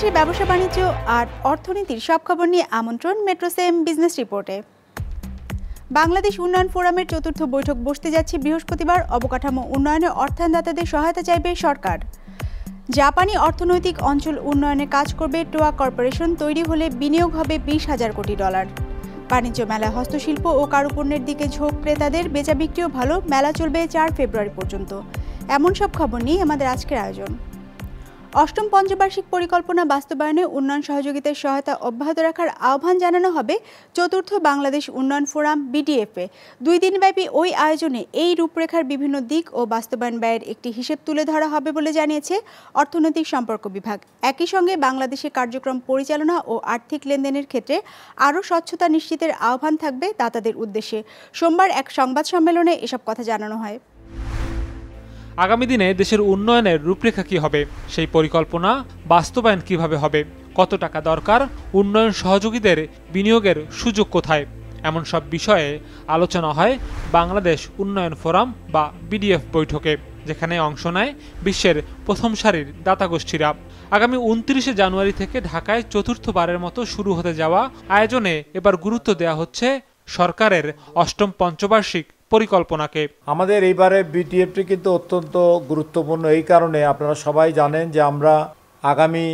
দেশের ব্যবসা বাণিজ্য আর অর্থনীতির সব খবর নিয়ে আমন্ত্রণ মেট্রোসেম বিজনেস রিপোর্টে বাংলাদেশ উন্নয়ন ফোরামের চতুর্থ বৈঠক বসতে যাচ্ছে বৃহস্পতিবার অবকাঠামো উন্নয়নে অর্থায়নদাতাদের সহায়তা চাইবে সরকার জাপানি অর্থনৈতিক অঞ্চল উন্নয়নে কাজ করবে টোয়া কর্পোরেশন তৈরি হলে বিনিয়োগ হবে বিশ হাজার কোটি ডলার বাণিজ্য মেলা হস্তশিল্প ও কারুপণ্যের দিকে ঝোঁক ক্রেতাদের বেচা বিক্রিও ভালো মেলা চলবে চার ফেব্রুয়ারি পর্যন্ত এমন সব খবর নিয়ে আমাদের আজকের আয়োজন অষ্টম পঞ্চবার্ষিক পরিকল্পনা বাস্তবায়নে উন্নয়ন সহযোগিতার সহায়তা অব্যাহত রাখার আহ্বান জানানো হবে চতুর্থ বাংলাদেশ উন্নয়ন ফোরাম বিডিএফে দুই দিনব্যাপী ওই আয়োজনে এই রূপরেখার বিভিন্ন দিক ও বাস্তবায়ন ব্যয়ের একটি হিসেব তুলে ধরা হবে বলে জানিয়েছে অর্থনৈতিক সম্পর্ক বিভাগ একই সঙ্গে বাংলাদেশের কার্যক্রম পরিচালনা ও আর্থিক লেনদেনের ক্ষেত্রে আরও স্বচ্ছতা নিশ্চিতের আহ্বান থাকবে দাতাদের উদ্দেশ্যে সোমবার এক সংবাদ সম্মেলনে এসব কথা জানানো হয় আগামী দিনে দেশের উন্নয়নের রূপরেখা কী হবে সেই পরিকল্পনা বাস্তবায়ন কিভাবে হবে কত টাকা দরকার উন্নয়ন সহযোগীদের বিনিয়োগের সুযোগ কোথায় এমন সব বিষয়ে আলোচনা হয় বাংলাদেশ উন্নয়ন ফোরাম বা বিডিএফ বৈঠকে যেখানে অংশ নেয় বিশ্বের প্রথম সারির দাতা গোষ্ঠীরা আগামী উনত্রিশে জানুয়ারি থেকে ঢাকায় চতুর্থবারের মতো শুরু হতে যাওয়া আয়োজনে এবার গুরুত্ব দেওয়া হচ্ছে সরকারের অষ্টম পঞ্চবার্ষিক পরিকল্পনাকে আমাদের এইবারে বিটিএফটি কিন্তু অত্যন্ত গুরুত্বপূর্ণ এই কারণে আপনারা সবাই জানেন যে আমরা আগামী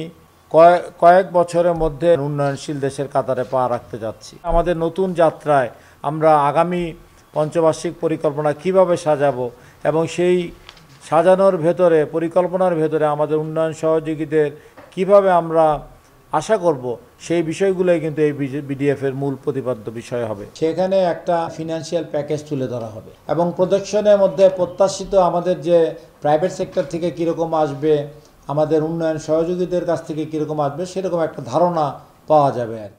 কয়েক বছরের মধ্যে উন্নয়নশীল দেশের কাতারে পা রাখতে যাচ্ছি আমাদের নতুন যাত্রায় আমরা আগামী পঞ্চবার্ষিক পরিকল্পনা কিভাবে সাজাবো এবং সেই সাজানোর ভেতরে পরিকল্পনার ভেতরে আমাদের উন্নয়ন সহযোগীদের কিভাবে আমরা আশা করব সেই বিষয়গুলোই কিন্তু এই বিডিএফের মূল প্রতিপাদ্য বিষয় হবে সেখানে একটা ফিনান্সিয়াল প্যাকেজ তুলে ধরা হবে এবং প্রদর্শনের মধ্যে প্রত্যাশিত আমাদের যে প্রাইভেট সেক্টর থেকে কীরকম আসবে আমাদের উন্নয়ন সহযোগীদের কাছ থেকে কীরকম আসবে সেরকম একটা ধারণা পাওয়া যাবে আর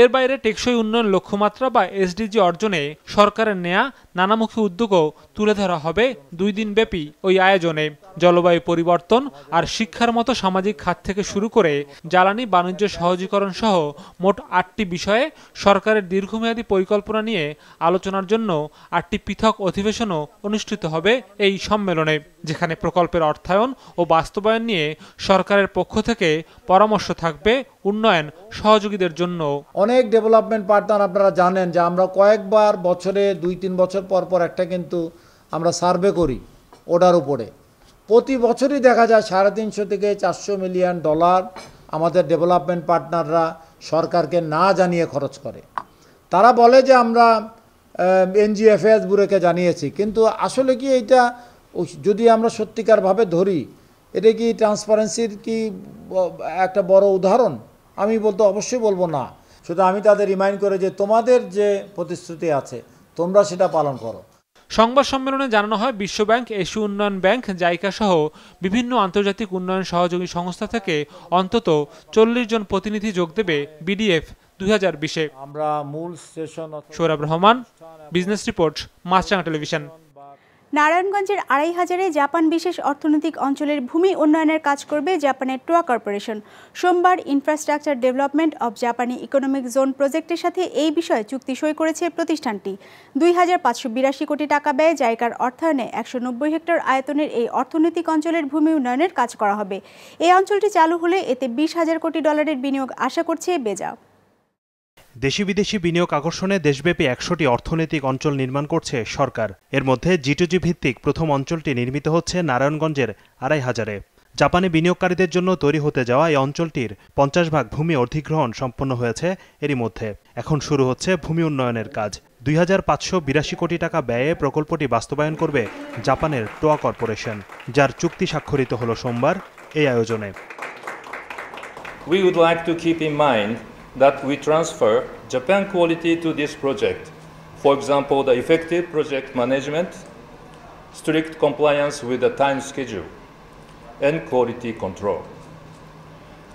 এর বাইরে টেকসই উন্নয়ন লক্ষ্যমাত্রা বা এসডিজি অর্জনে সরকারের নেয়া নানামুখী উদ্যোগও তুলে ধরা হবে দুই দিন ব্যাপী ওই আয়োজনে জলবায়ু পরিবর্তন আর শিক্ষার মতো সামাজিক খাত থেকে শুরু করে জ্বালানি বাণিজ্য সহজীকরণ সহ মোট আটটি বিষয়ে সরকারের দীর্ঘমেয়াদী পরিকল্পনা নিয়ে আলোচনার জন্য আটটি পৃথক অধিবেশনও অনুষ্ঠিত হবে এই সম্মেলনে যেখানে প্রকল্পের অর্থায়ন ও বাস্তবায়ন নিয়ে সরকারের পক্ষ থেকে পরামর্শ থাকবে উন্নয়ন সহযোগীদের জন্য অনেক ডেভেলপমেন্ট পার্টনার আপনারা জানেন যে আমরা কয়েকবার বছরে দুই তিন বছর পর পর একটা কিন্তু আমরা সার্ভে করি ওটার উপরে প্রতি বছরই দেখা যায় সাড়ে তিনশো থেকে চারশো মিলিয়ন ডলার আমাদের ডেভেলপমেন্ট পার্টনাররা সরকারকে না জানিয়ে খরচ করে তারা বলে যে আমরা এনজিএফএস বুড়োকে জানিয়েছি কিন্তু আসলে কি এইটা যদি আমরা সত্যিকারভাবে ধরি এটা কি ট্রান্সপারেন্সির কি একটা বড় উদাহরণ আমি বলতে অবশ্যই বলবো না শুধু আমি তাদের রিমাইন্ড করে যে তোমাদের যে প্রতিশ্রুতি আছে তোমরা সেটা পালন করো সংবাদ সম্মেলনে জানানো হয় বিশ্বব্যাংক এশু উন্নয়ন ব্যাংক জাইকা সহ বিভিন্ন আন্তর্জাতিক উন্নয়ন সহযোগী সংস্থা থেকে অন্তত চল্লিশ জন প্রতিনিধি যোগ দেবে বিডিএফ দুই হাজার বিশে আমরা মূল Sourav Rahman business report Maasranga television নারায়ণগঞ্জের আড়াই হাজারে জাপান বিশেষ অর্থনৈতিক অঞ্চলের ভূমি উন্নয়নের কাজ করবে জাপানের টোয়া কর্পোরেশন সোমবার ইনফ্রাস্ট্রাকচার ডেভেলপমেন্ট অব জাপানি ইকোনমিক জোন প্রজেক্টের সাথে এই বিষয়ে চুক্তি সই করেছে প্রতিষ্ঠানটি দুই হাজার পাঁচশো বিরাশি কোটি টাকা ব্যয় জায়গার অর্থায়নে একশো নব্বই হেক্টর আয়তনের এই অর্থনৈতিক অঞ্চলের ভূমি উন্নয়নের কাজ করা হবে এই অঞ্চলটি চালু হলে এতে বিশ হাজার কোটি ডলারের বিনিয়োগ আশা করছে বেজা দেশি বিদেশি বিনিয়োগ আকর্ষণে দেশব্যাপী একশোটি অর্থনৈতিক অঞ্চল নির্মাণ করছে সরকার এর মধ্যে জিটুজি ভিত্তিক প্রথম অঞ্চলটি নির্মিত হচ্ছে নারায়ণগঞ্জের আড়াই হাজারে জাপানে বিনিয়োগকারীদের জন্য তৈরি হতে যাওয়া এই অঞ্চলটির পঞ্চাশ ভাগ ভূমি অধিগ্রহণ সম্পন্ন হয়েছে এরই মধ্যে এখন শুরু হচ্ছে ভূমি উন্নয়নের কাজ দুই হাজার কোটি টাকা ব্যয়ে প্রকল্পটি বাস্তবায়ন করবে জাপানের টোয়া কর্পোরেশন যার চুক্তি স্বাক্ষরিত হল সোমবার এই আয়োজনে We would like to keep in mind that we transfer Japan quality to this project. For example, the effective project management, strict compliance with the time schedule, and quality control.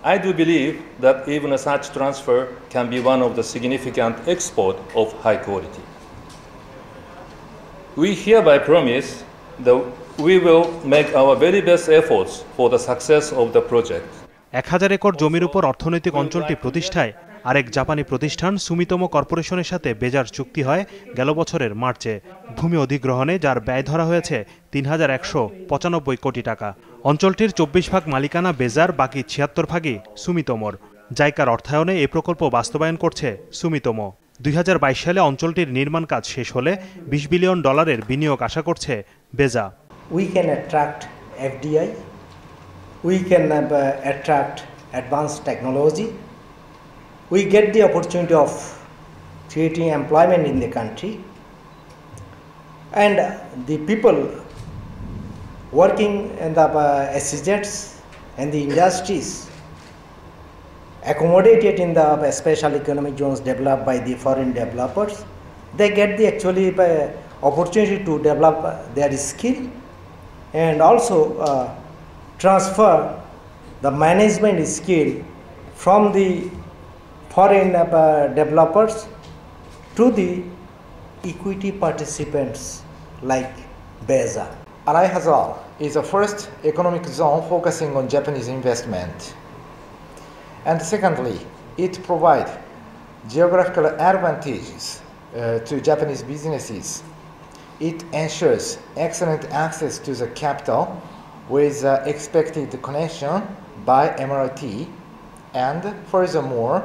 I do believe that even such transfer can be one of the significant export of high quality. We hereby promise that we will make our very best efforts for the success of the project. এক acre জমির উপর অর্থনৈতিক অঞ্চলটি প্রতিষ্ঠায় আরেক জাপানি প্রতিষ্ঠান সুমিতম কর্পোরেশনের সাথে বেজার চুক্তি হয় গেল বছরের মার্চে ভূমি অধিগ্রহণে যার ব্যয় ধরা হয়েছে তিন হাজার একশো পঁচানব্বই কোটি টাকা অঞ্চলটির চব্বিশ ভাগ মালিকানা বেজার বাকি ছিয়াত্তর ভাগই সুমিতমর জায়কার অর্থায়নে এই প্রকল্প বাস্তবায়ন করছে সুমিতম দুই সালে অঞ্চলটির নির্মাণ কাজ শেষ হলে বিশ বিলিয়ন ডলারের বিনিয়োগ আশা করছে BEZA we can attract FDI we can attract advance technology we get the opportunity of creating employment in the country and the people working in the uh, and the industries accommodated in the uh, special economic zones developed by the foreign developers they get the actually uh, opportunity to develop uh, their skill and also uh, transfer the management skill from the foreign uh, developers to the equity participants like Beza. Arai Hazal is the first economic zone focusing on Japanese investment. And secondly, it provides geographical advantages uh, to Japanese businesses. It ensures excellent access to the capital with uh, expected connection by MRT and furthermore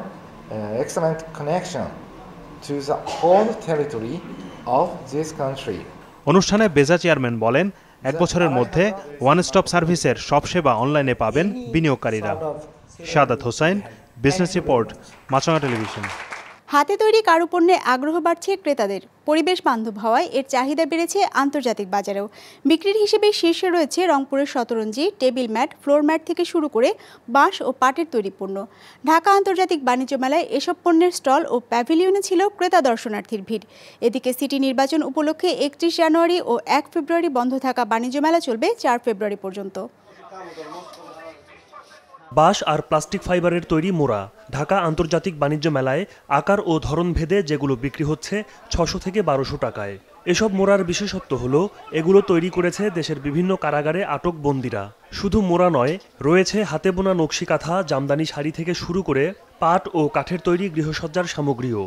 Uh, excellent connection to the whole territory of this country. অনুষ্ঠানে বেজা chairman বলেন এক বছরের মধ্যে one stop সার্ভিসের সব সেবা অনলাইনে পাবেন বিনিয়োগকারীরা Sadat Hossain business report Maasranga television হাতে তৈরি কারুপণ্যে আগ্রহ বাড়ছে ক্রেতাদের পরিবেশ বান্ধব হওয়ায় এর চাহিদা বেড়েছে আন্তর্জাতিক বাজারেও বিক্রির হিসেবে শীর্ষে রয়েছে রংপুরের shataranji table mat floor mat থেকে শুরু করে বাঁশ ও পাটের তৈরি পণ্য ঢাকা আন্তর্জাতিক বাণিজ্য মেলায় এসব পণ্যের স্টল ও প্যাভিলিয়নে ছিল ক্রেতা দর্শনার্থীর ভিড় এদিকে সিটি নির্বাচন উপলক্ষে একত্রিশ জানুয়ারি ও এক ফেব্রুয়ারি বন্ধ থাকা বাণিজ্য মেলা চলবে চার ফেব্রুয়ারি পর্যন্ত বাঁশ আর প্লাস্টিক ফাইবারের তৈরি মোড়া ঢাকা আন্তর্জাতিক বাণিজ্য মেলায় আকার ও ধরনভেদে যেগুলো বিক্রি হচ্ছে ছশো থেকে বারোশো টাকায় এসব মোড়ার বিশেষত্ব হলো এগুলো তৈরি করেছে দেশের বিভিন্ন কারাগারে আটক বন্দিরা শুধু মোড়া নয় রয়েছে হাতে বোনা নকশিকাথা জামদানি শাড়ি থেকে শুরু করে পাট ও কাঠের তৈরি গৃহসজ্জার সামগ্রীও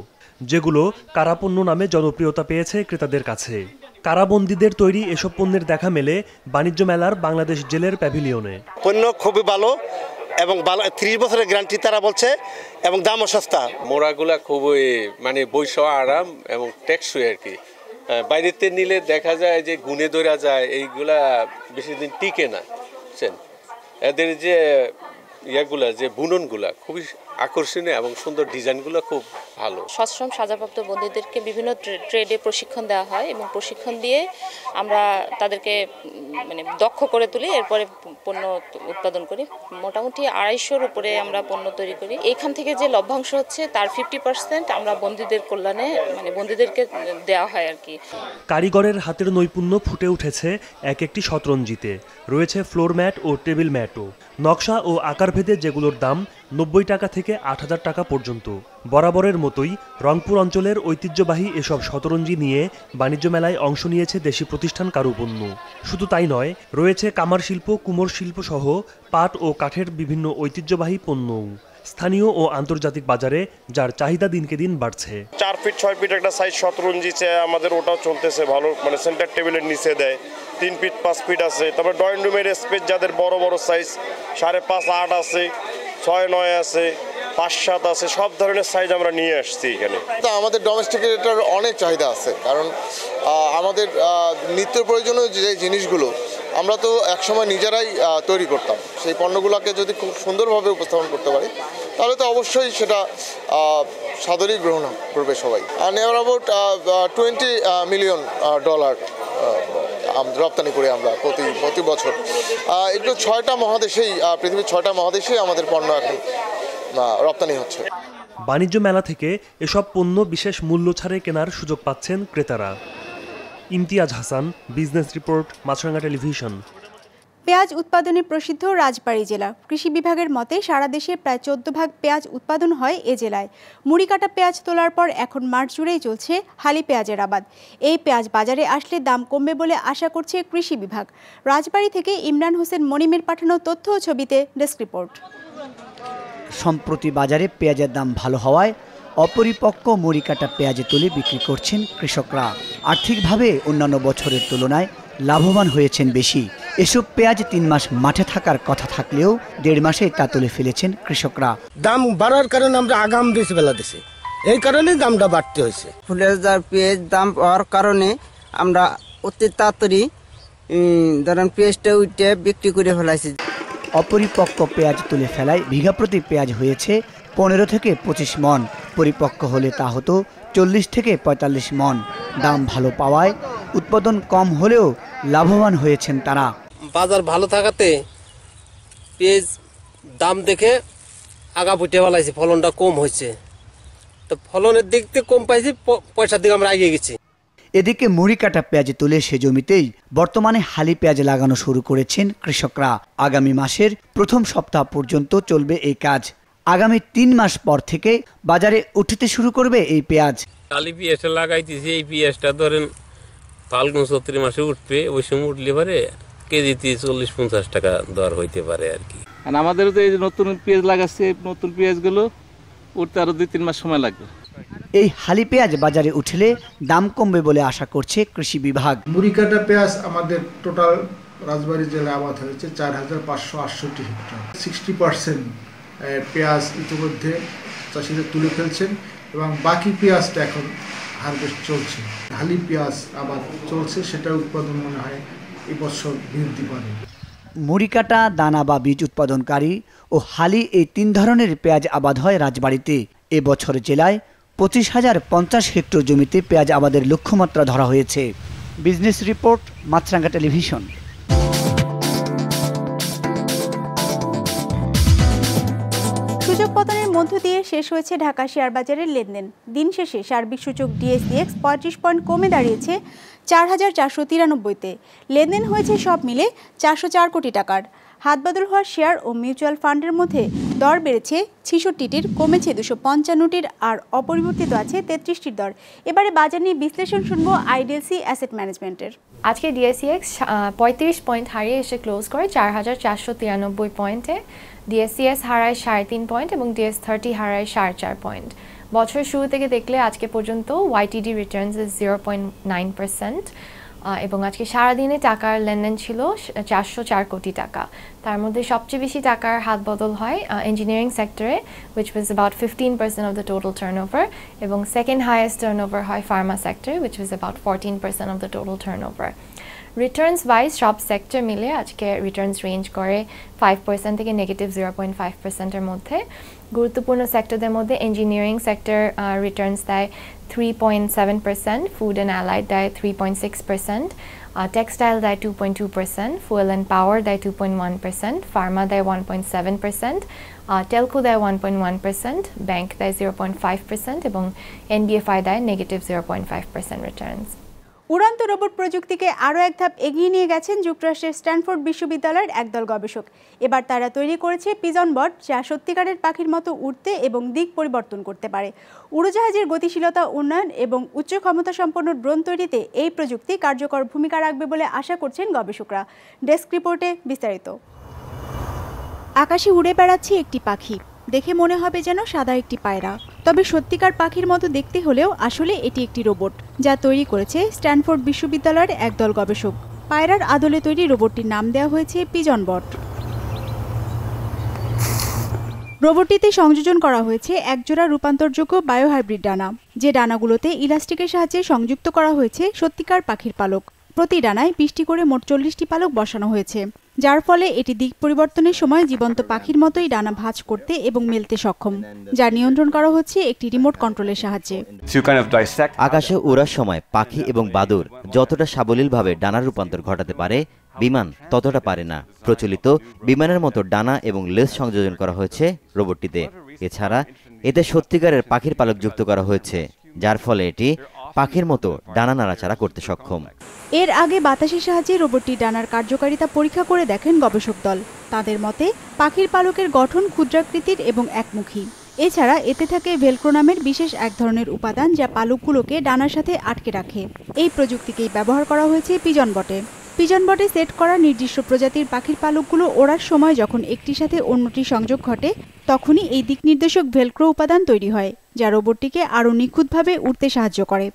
যেগুলো কারাপণ্য নামে জনপ্রিয়তা পেয়েছে ক্রেতাদের কাছে কারাবন্দীদের তৈরি এসব পণ্যের দেখা মেলে বাণিজ্য মেলার বাংলাদেশ জেলের প্যাভিলিয়নে পণ্য খুবই ভালো এবং ত্রিশ বছরের গ্যারান্টি তারা বলছে এবং দামও সস্তা মোড়াগুলা খুবই মানে বৈশ আরাম এবং টেকসই আর কি বাইরেতে নিলে দেখা যায় যে গুনে ধরা যায় এইগুলা বেশি দিন টিকে না বুঝছেন এদের যে ইয়াগুলা যে বুননগুলা খুবই আকর্ষণীয় এবং সুন্দর ডিজাইনগুলো খুব ভালো সশ্রম সাজাপ্রাপ্ত বন্দীদেরকে বিভিন্ন ট্রেডে প্রশিক্ষণ দেওয়া হয় এবং প্রশিক্ষণ দিয়ে আমরা তাদেরকে মানে দক্ষ করে তুলি এরপরে পণ্য উৎপাদন করি মোটামুটি আড়াইশোর উপরে আমরা পণ্য তৈরি করি এখান থেকে যে লভ্যাংশ হচ্ছে তার ফিফটি পার্সেন্ট আমরা বন্দীদের কল্যাণে মানে বন্দীদেরকে দেওয়া হয় আর কি কারিগরের হাতের নৈপুণ্য ফুটে উঠেছে এক একটি শতরঞ্জিতে রয়েছে ফ্লোর ম্যাট ও টেবিল ম্যাটও নকশা ও আকারভেদে যেগুলোর দাম নব্বই টাকা থেকে আট হাজার টাকা পর্যন্ত বরাবরের মতোই রংপুর অঞ্চলের ঐতিহ্যবাহী এসব শতরঞ্জি নিয়ে বাণিজ্য মেলায় অংশ নিয়েছে দেশি প্রতিষ্ঠান কারুপণ্য শুধু তাই নয় রয়েছে কামার শিল্প কুমোর শিল্প সহ পাট ও কাঠের বিভিন্ন ঐতিহ্যবাহী পণ্যও স্থানীয় ও আন্তর্জাতিক বাজারে যার চাহিদা দিনকে দিন বাড়ছে চার ফিট ছয় ফিট একটা সাইজ শতরঞ্জি চেয়ে আমাদের ওটাও চলতেছে ভালো মানে সেন্টার টেবিলের নিচে দেয় তিন ফিট পাঁচ ফিট আছে তারপরে ড্রয়িং রুমের স্পেস যাদের বড় বড় সাইজ সাড়ে পাঁচ আট আছে ছয় নয় আছে পাঁচ সাত আছে সব ধরনের সাইজ আমরা নিয়ে আসছি এখানে তা আমাদের ডোমেস্টিক এটার অনেক চাহিদা আছে কারণ আমাদের নিত্য প্রয়োজনীয় যে জিনিসগুলো আমরা তো একসময় নিজেরাই তৈরি করতাম সেই পণ্যগুলোকে যদি খুব সুন্দরভাবে উপস্থাপন করতে পারি তাহলে তো অবশ্যই সেটা সাদরই গ্রহণ করবে সবাই আর নেওয়ার অ্যাবাউট টোয়েন্টি মিলিয়ন ডলার রপ্তানি করি আমরা প্রতি প্রতি বছর এগুলো ছয়টা মহাদেশেই পৃথিবীর ছয়টা মহাদেশেই আমাদের পণ্য এখন রপ্তানি হচ্ছে বাণিজ্য মেলা থেকে এসব পণ্য বিশেষ মূল্য ছাড়ে কেনার সুযোগ পাচ্ছেন ক্রেতারা Imtiaz Hasan business report Maasranga television পেঁয়াজ উৎপাদনে প্রসিদ্ধ রাজবাড়ী জেলা কৃষি বিভাগের মতে সারা দেশে প্রায় চোদ্দ ভাগ পেঁয়াজ উৎপাদন হয় এ জেলায় মুড়ি কাটা পেঁয়াজ তোলার পর এখন মার্চ জুড়েই চলছে হালি পেঁয়াজের আবাদ এই পেঁয়াজ বাজারে আসলে দাম কমবে বলে আশা করছে কৃষি বিভাগ রাজবাড়ী থেকে ইমরান হোসেন মনিমের পাঠানো তথ্য ও ছবিতে ডেস্ক রিপোর্ট সম্প্রতি বাজারে পেঁয়াজের দাম ভালো হওয়ায় অপরিপক্ক মুড়ি কাটা পেঁয়াজে তুলে বিক্রি করছেন কৃষকরা আর্থিকভাবে অন্যান্য বছরের তুলনায় লাভবান হয়েছেন বেশি এসব পেঁয়াজ তিন মাস মাঠে থাকার কথা থাকলেও দেড় মাসে তা তুলে ফেলেছেন কৃষকরা দাম বাড়ার কারণে আমরা আগাম বেশ বেলা দিছি এই কারণে দামটা বাড়তে হয়েছে ফুলের যার পেঁয়াজ দাম পাওয়ার কারণে আমরা অতি তাড়াতাড়ি ধরেন পেঁয়াজটা উঠে বিক্রি করে ফেলাইছি অপরিপক্ক পেঁয়াজ তুলে ফেলায় বিঘা প্রতি পেঁয়াজ হয়েছে পনেরো থেকে পঁচিশ মন পরিপক্ক হলে তা হতো চল্লিশ থেকে পঁয়তাল্লিশ মন দাম ভালো পাওয়ায় উৎপাদন কম হলেও লাভবান হয়েছেন তারা বাজার ভালো থাকাতে পেঁয়াজ দাম দেখে আগা ফুটে ফেলাইছি ফলনটা কম হয়েছে তো ফলনের দিক থেকে কম পাইছি পয়সার দিকে আমরা এগিয়ে গেছি এদিকে মুড়ি কাটা পেঁয়াজ তুলে সে জমিতেই বর্তমানে হালি পেঁয়াজ লাগানো শুরু করেছেন কৃষকরা আগামী মাসের প্রথম সপ্তাহ পর্যন্ত চলবে এই কাজ আগামী তিন মাস পর থেকে বাজারে উঠতে শুরু করবে এই পেঁয়াজ কালি পেঁয়াজটা লাগাইতেছি এই পেঁয়াজটা ধরেন ফাল্গুন চৈত্রি মাসে উঠবে ওই সময় উঠলে পরে কেজিতে চল্লিশ পঞ্চাশ টাকা দর হইতে পারে আর কি আর আমাদেরও তো এই যে নতুন পেঁয়াজ লাগাচ্ছে নতুন পেঁয়াজগুলো উঠতে আরও দুই তিন মাস সময় লাগবে এই হালি পেঁয়াজ বাজারে উঠলে দাম কমবে বলে আশা করছে কৃষি বিভাগ মুড়ি কাটা পেঁয়াজ আমাদের টোটাল রাজবাড়ি জেলা আবাদ হয়েছে চার হাজার পাঁচশো আটষট্টি হেক্টর সিক্সটি পার্সেন্ট পেঁয়াজ ইতিমধ্যে চাষিরা তুলে ফেলছেন এবং বাকি পেঁয়াজটা এখন হারভেস্ট চলছে হালি পেঁয়াজ আবাদ চলছে সেটা উৎপাদন মনে হয় এবছর বৃদ্ধি পাবে মুড়িকাটা দানা বা বীজ উৎপাদনকারী ও হালি এই তিন ধরনের পেঁয়াজ আবাদ হয় রাজবাড়িতে এবছর জেলায় পঁচিশ হাজার পঞ্চাশ হেক্টর জমিতে পেঁয়াজ আবাদের লক্ষ্যমাত্রা ধরা হয়েছে বিজনেস রিপোর্ট মাছরাঙ্গা টেলিভিশন বন্ধ দিয়ে শেষ হয়েছে ঢাকা শেয়ার বাজারের লেনদেন দিন শেষে সার্বিক সূচক ডিএসডিএক্স পঁয়ত্রিশ পয়েন্ট কমে দাঁড়িয়েছে চার হাজার চারশো তিরানব্বইতে লেনদেন হয়েছে সব মিলে চারশো চার কোটি টাকার হাতবাদল হওয়া শেয়ার ও মিউচুয়াল ফান্ডের মধ্যে দর বেড়েছে ছিষট্টিটির কমেছে দুশো পঞ্চান্নটির আর অপরিবর্তিত আছে তেত্রিশটির দর এবারে বাজার নিয়ে বিশ্লেষণ শুনবো আইডিএলসি অ্যাসেট ম্যানেজমেন্টের আজকে ডিএসিএক্স পঁয়ত্রিশ পয়েন্ট হারিয়ে এসে ক্লোজ করে চার হাজার চারশো তিরানব্বই পয়েন্টে ডিএসসিএস হারায় সাড়ে তিন পয়েন্ট এবং ডিএস থার্টি হারায় সাড়ে চার পয়েন্ট বছর শুরু থেকে দেখলে আজকে পর্যন্ত YTD returns is zero point nine percent এবং আজকে সারাদিনে টাকার লেনদেন ছিল চারশো চার কোটি টাকা তার মধ্যে সবচেয়ে বেশি টাকার হাত বদল হয় ইঞ্জিনিয়ারিং সেক্টরে which was about fifteen percent of the total turnover এবং সেকেন্ড হাইয়েস্ট টার্ন ওভার হয় ফার্মা সেক্টরে which was about fourteen percent of the total turnover returns wise সব সেক্টর মিলে আজকে রিটার্নস রেঞ্জ করে five percent থেকে negative zero point five পার্সেন্টের মধ্যে গুরুত্বপূর্ণ সেক্টরদের মধ্যে ইঞ্জিনিয়ারিং সেক্টর রিটার্নস দেয় three point seven percent food and allied দেয় three point six percent textile dye 2.2%, fuel and power dye 2.1%, pharma dye 1.7%, uh, telco dye 1.1%, bank dye 0.5%, এবং NBFI dye negative 0.5% returns. উড়ন্ত robot প্রযুক্তিকে আরও এক ধাপ এগিয়ে নিয়ে গেছেন যুক্তরাষ্ট্রের স্ট্যানফোর্ড বিশ্ববিদ্যালয়ের একদল গবেষক এবার তারা তৈরি করেছে পিজন বট যা সত্যিকারের পাখির মতো উড়তে এবং দিক পরিবর্তন করতে পারে উড়োজাহাজের গতিশীলতা উন্নয়ন এবং উচ্চ ক্ষমতা সম্পন্ন ড্রোন তৈরিতে এই প্রযুক্তি কার্যকর ভূমিকা রাখবে বলে আশা করছেন গবেষকরা ডেস্ক রিপোর্টে বিস্তারিত আকাশে উড়ে বেড়াচ্ছে একটি পাখি দেখে মনে হবে যেন সাদা একটি পায়রা তবে সত্যিকার পাখির মতো দেখতে হলেও আসলে এটি একটি রোবট যা তৈরি করেছে স্ট্যানফোর্ড বিশ্ববিদ্যালয়ের একদল গবেষক পায়রার আদলে তৈরি রোবটটির নাম দেওয়া হয়েছে পিজন বট রোবটটিতে সংযোজন করা হয়েছে একজোড়া রূপান্তরযোগ্য বায়োহাইব্রিড ডানা যে ডানাগুলোতে ইলাস্টিকের সাহায্যে সংযুক্ত করা হয়েছে সত্যিকার পাখির পালক প্রতি ডানায় বিশটি করে মোট চল্লিশটি পালক বসানো হয়েছে যার ফলে এটি দিক পরিবর্তনের সময় জীবন্ত পাখির মতোই ডানা ভাঁজ করতে এবং মেলতে সক্ষম যা নিয়ন্ত্রণ করা হচ্ছে একটি রিমোট কন্ট্রোলের সাহায্যে আকাশে ওড়ার সময় পাখি এবং বাদুর যতটা সাবলীলভাবে ডানার রূপান্তর ঘটাতে পারে বিমান ততটা পারে না প্রচলিত বিমানের মতো ডানা এবং লেস সংযোজন করা হয়েছে রোবটটিতে এছাড়া এতে সত্যিকারের পাখির পালক যুক্ত করা হয়েছে যার ফলে এটি পাখির মতো ডানা নাড়াচাড়া করতে সক্ষম এর আগে বাতাসের সাহায্যে রোবটটি ডানার কার্যকারিতা পরীক্ষা করে দেখেন গবেষক দল তাদের মতে পাখির পালকের গঠন ক্ষুদ্রাকৃতির এবং একমুখী এছাড়া এতে থাকে ভেলক্রো নামের বিশেষ এক ধরনের উপাদান যা পালকগুলোকে ডানার সাথে আটকে রাখে এই প্রযুক্তিকেই ব্যবহার করা হয়েছে পিজন বটে পিজন বটে সেট করা নির্দিষ্ট প্রজাতির পাখির পালকগুলো ওড়ার সময় যখন একটির সাথে অন্যটি সংযোগ ঘটে তখনই এই দিক নির্দেশক ভেলক্রো উপাদান তৈরি হয় যা রোবটটিকে আরও নিখুঁতভাবে উঠতে সাহায্য করে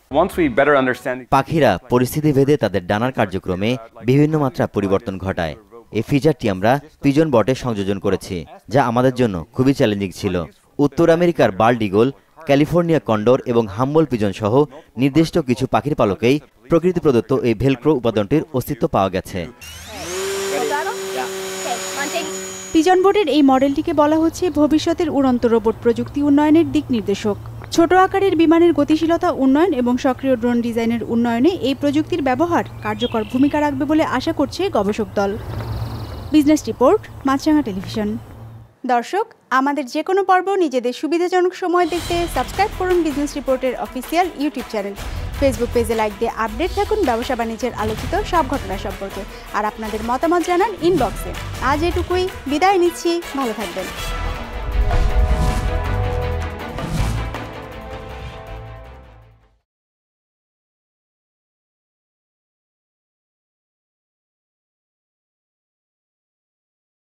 পাখিরা পরিস্থিতি ভেদে তাদের ডানার কার্যক্রমে বিভিন্ন মাত্রা পরিবর্তন ঘটায় এই ফিচারটি আমরা পিজন বটে সংযোজন করেছি যা আমাদের জন্য খুবই চ্যালেঞ্জিং ছিল উত্তর আমেরিকার বাল্ডিগোল ক্যালিফোর্নিয়া কন্ডর এবং হাম্বল পিজন সহ নির্দিষ্ট কিছু পাখির পালকেই প্রকৃতি প্রদত্ত এই ভেলক্রো উপাদানটির অস্তিত্ব পাওয়া গেছে সিজন বোর্ডের এই মডেলটিকে বলা হচ্ছে ভবিষ্যতের উড়ন্ত রোবট প্রযুক্তি উন্নয়নের দিক নির্দেশক ছোট আকারের বিমানের গতিশীলতা উন্নয়ন এবং সক্রিয় ড্রোন ডিজাইনের উন্নয়নে এই প্রযুক্তির ব্যবহার কার্যকর ভূমিকা রাখবে বলে আশা করছে গবেষক দল বিজনেস রিপোর্ট মাছরাঙা টেলিভিশন দর্শক আমাদের যে কোনো পর্ব নিজেদের সুবিধাজনক সময় দেখতে সাবস্ক্রাইব করুন বিজনেস রিপোর্টের অফিসিয়াল ইউটিউব চ্যানেল ফেসবুক পেজে লাইক দিয়ে আপডেট থাকুন ব্যবসা বাণিজ্যের আলোচিত সব ঘটনা সম্পর্কে আর আপনাদের মতামত জানান ইনবক্সে আজ এটুকুই বিদায় নিচ্ছি ভালো থাকবেন